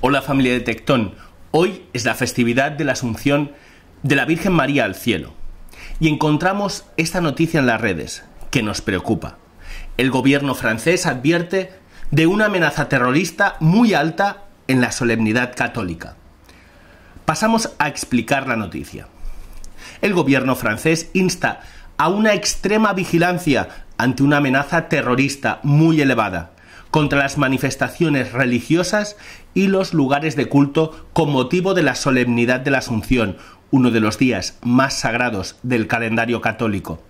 Hola familia de Tectón, hoy es la festividad de la Asunción de la Virgen María al cielo. Y encontramos esta noticia en las redes, que nos preocupa. El gobierno francés advierte de una amenaza terrorista muy alta en la solemnidad católica. Pasamos a explicar la noticia. El gobierno francés insta a una extrema vigilancia ante una amenaza terrorista muy elevada contra las manifestaciones religiosas y los lugares de culto con motivo de la solemnidad de la Asunción, uno de los días más sagrados del calendario católico.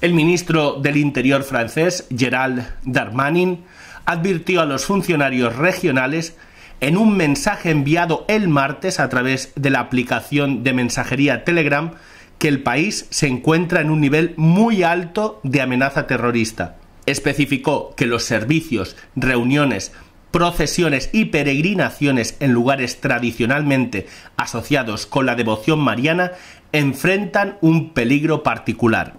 El ministro del Interior francés, Gerald Darmanin, advirtió a los funcionarios regionales en un mensaje enviado el martes a través de la aplicación de mensajería Telegram que el país se encuentra en un nivel muy alto de amenaza terrorista especificó que los servicios, reuniones, procesiones y peregrinaciones en lugares tradicionalmente asociados con la devoción mariana enfrentan un peligro particular.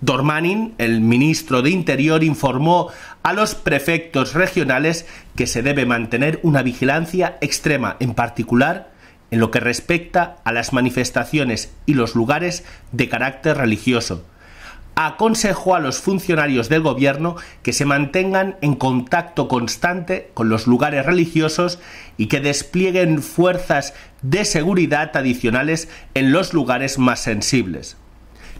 Dormanin, el ministro de Interior, informó a los prefectos regionales que se debe mantener una vigilancia extrema, en particular en lo que respecta a las manifestaciones y los lugares de carácter religioso, aconsejó a los funcionarios del gobierno que se mantengan en contacto constante con los lugares religiosos y que desplieguen fuerzas de seguridad adicionales en los lugares más sensibles.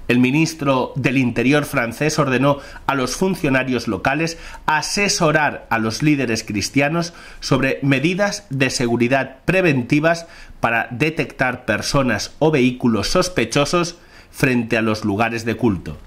El ministro del Interior francés ordenó a los funcionarios locales asesorar a los líderes cristianos sobre medidas de seguridad preventivas para detectar personas o vehículos sospechosos frente a los lugares de culto.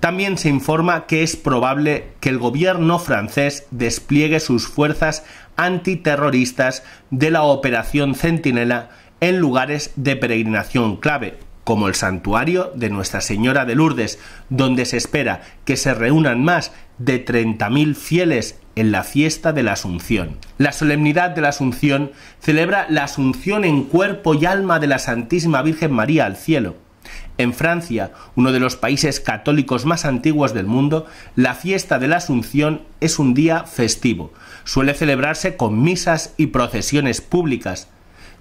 También se informa que es probable que el gobierno francés despliegue sus fuerzas antiterroristas de la Operación Centinela en lugares de peregrinación clave, como el santuario de Nuestra Señora de Lourdes, donde se espera que se reúnan más de 30.000 fieles en la fiesta de la Asunción. La solemnidad de la Asunción celebra la Asunción en cuerpo y alma de la Santísima Virgen María al cielo en Francia, uno de los países católicos más antiguos del mundo, la fiesta de la Asunción es un día festivo. Suele celebrarse con misas y procesiones públicas.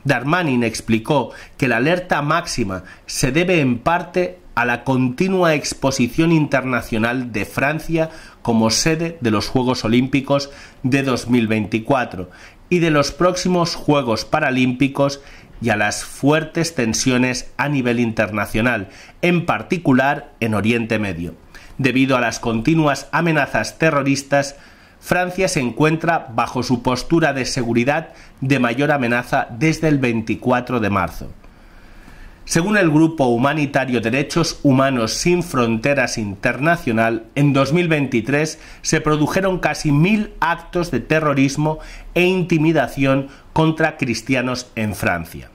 Darmanin explicó que la alerta máxima se debe en parte a la continua exposición internacional de Francia como sede de los Juegos Olímpicos de 2024 y de los próximos Juegos Paralímpicos y a las fuertes tensiones a nivel internacional, en particular en Oriente Medio. Debido a las continuas amenazas terroristas, Francia se encuentra bajo su postura de seguridad de mayor amenaza desde el 24 de marzo. Según el grupo humanitario Derechos Humanos Sin Fronteras Internacional, en 2023 se produjeron casi mil actos de terrorismo e intimidación contra cristianos en Francia.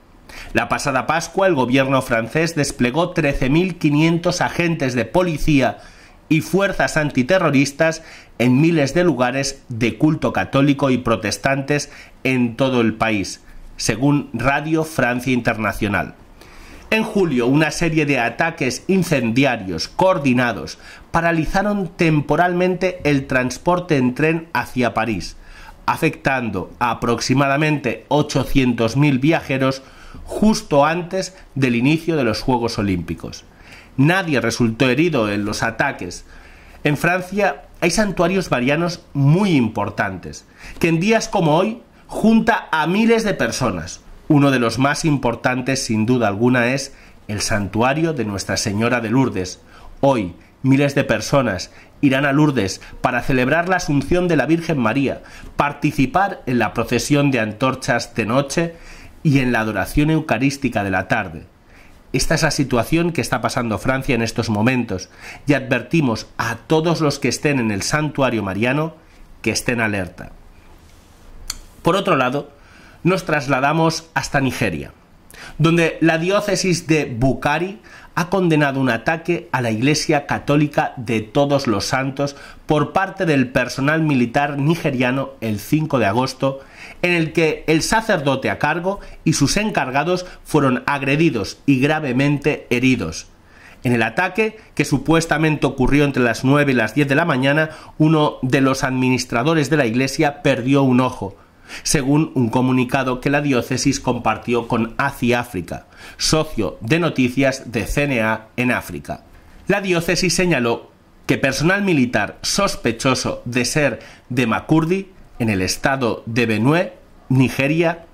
La pasada Pascua el gobierno francés desplegó 13.500 agentes de policía y fuerzas antiterroristas en miles de lugares de culto católico y protestantes en todo el país, según Radio Francia Internacional. En julio, una serie de ataques incendiarios coordinados paralizaron temporalmente el transporte en tren hacia París, afectando a aproximadamente 800.000 viajeros justo antes del inicio de los Juegos Olímpicos. Nadie resultó herido en los ataques. En Francia hay santuarios varianos muy importantes, que en días como hoy junta a miles de personas, uno de los más importantes, sin duda alguna, es el santuario de Nuestra Señora de Lourdes. Hoy, miles de personas irán a Lourdes para celebrar la Asunción de la Virgen María, participar en la procesión de antorchas de noche y en la adoración eucarística de la tarde. Esta es la situación que está pasando Francia en estos momentos y advertimos a todos los que estén en el santuario mariano que estén alerta. Por otro lado, nos trasladamos hasta Nigeria, donde la diócesis de Bukari ha condenado un ataque a la Iglesia Católica de Todos los Santos por parte del personal militar nigeriano el 5 de agosto, en el que el sacerdote a cargo y sus encargados fueron agredidos y gravemente heridos. En el ataque, que supuestamente ocurrió entre las 9 y las 10 de la mañana, uno de los administradores de la iglesia perdió un ojo, según un comunicado que la diócesis compartió con Asia África, socio de noticias de CNA en África. La diócesis señaló que personal militar sospechoso de ser de Makurdi, en el estado de Benue, Nigeria,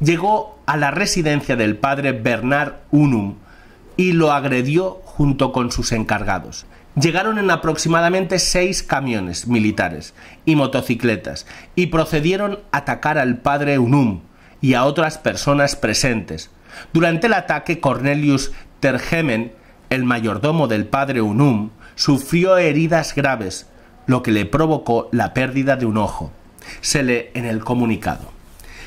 llegó a la residencia del padre Bernard Unum y lo agredió junto con sus encargados. Llegaron en aproximadamente seis camiones militares y motocicletas y procedieron a atacar al padre Unum y a otras personas presentes. Durante el ataque, Cornelius Tergemen, el mayordomo del padre Unum, sufrió heridas graves, lo que le provocó la pérdida de un ojo. Se lee en el comunicado.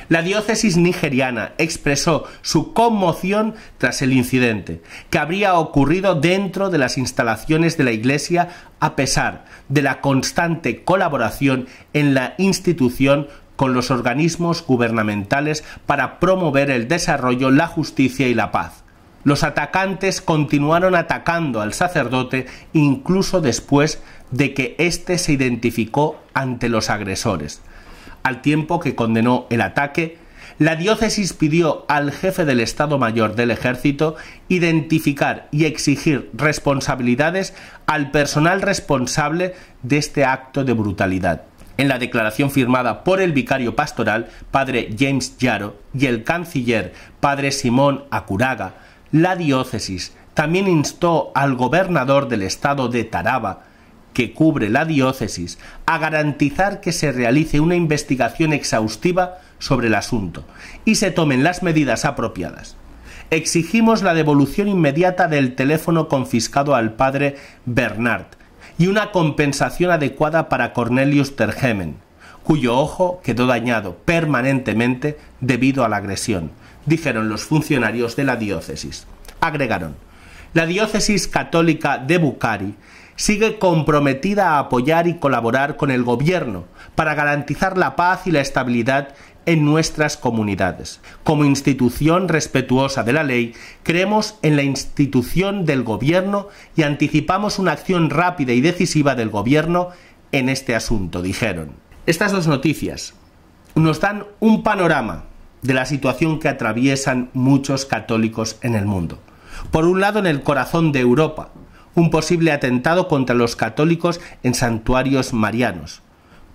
La diócesis nigeriana expresó su conmoción tras el incidente, que habría ocurrido dentro de las instalaciones de la Iglesia a pesar de la constante colaboración en la institución con los organismos gubernamentales para promover el desarrollo, la justicia y la paz. Los atacantes continuaron atacando al sacerdote incluso después de que éste se identificó ante los agresores al tiempo que condenó el ataque, la diócesis pidió al jefe del Estado Mayor del Ejército identificar y exigir responsabilidades al personal responsable de este acto de brutalidad. En la declaración firmada por el vicario pastoral, padre James Yaro, y el canciller, padre Simón Acuraga, la diócesis también instó al gobernador del estado de Taraba, que cubre la diócesis a garantizar que se realice una investigación exhaustiva sobre el asunto y se tomen las medidas apropiadas. Exigimos la devolución inmediata del teléfono confiscado al padre Bernard y una compensación adecuada para Cornelius Tergemen, cuyo ojo quedó dañado permanentemente debido a la agresión, dijeron los funcionarios de la diócesis. Agregaron, la diócesis católica de Bucari sigue comprometida a apoyar y colaborar con el Gobierno para garantizar la paz y la estabilidad en nuestras comunidades. Como institución respetuosa de la ley, creemos en la institución del Gobierno y anticipamos una acción rápida y decisiva del Gobierno en este asunto, dijeron. Estas dos noticias nos dan un panorama de la situación que atraviesan muchos católicos en el mundo. Por un lado, en el corazón de Europa, un posible atentado contra los católicos en santuarios marianos,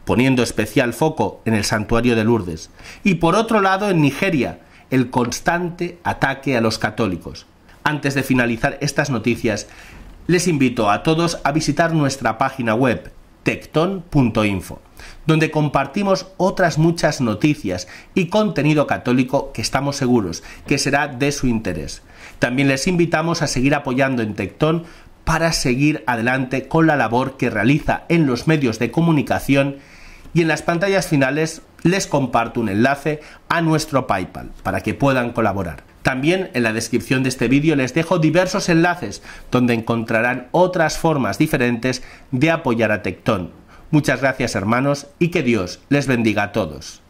poniendo especial foco en el santuario de Lourdes, y por otro lado en Nigeria, el constante ataque a los católicos. Antes de finalizar estas noticias, les invito a todos a visitar nuestra página web tecton.info, donde compartimos otras muchas noticias y contenido católico que estamos seguros que será de su interés. También les invitamos a seguir apoyando en Tecton para seguir adelante con la labor que realiza en los medios de comunicación y en las pantallas finales les comparto un enlace a nuestro PayPal para que puedan colaborar. También en la descripción de este vídeo les dejo diversos enlaces donde encontrarán otras formas diferentes de apoyar a Tectón. Muchas gracias hermanos y que Dios les bendiga a todos.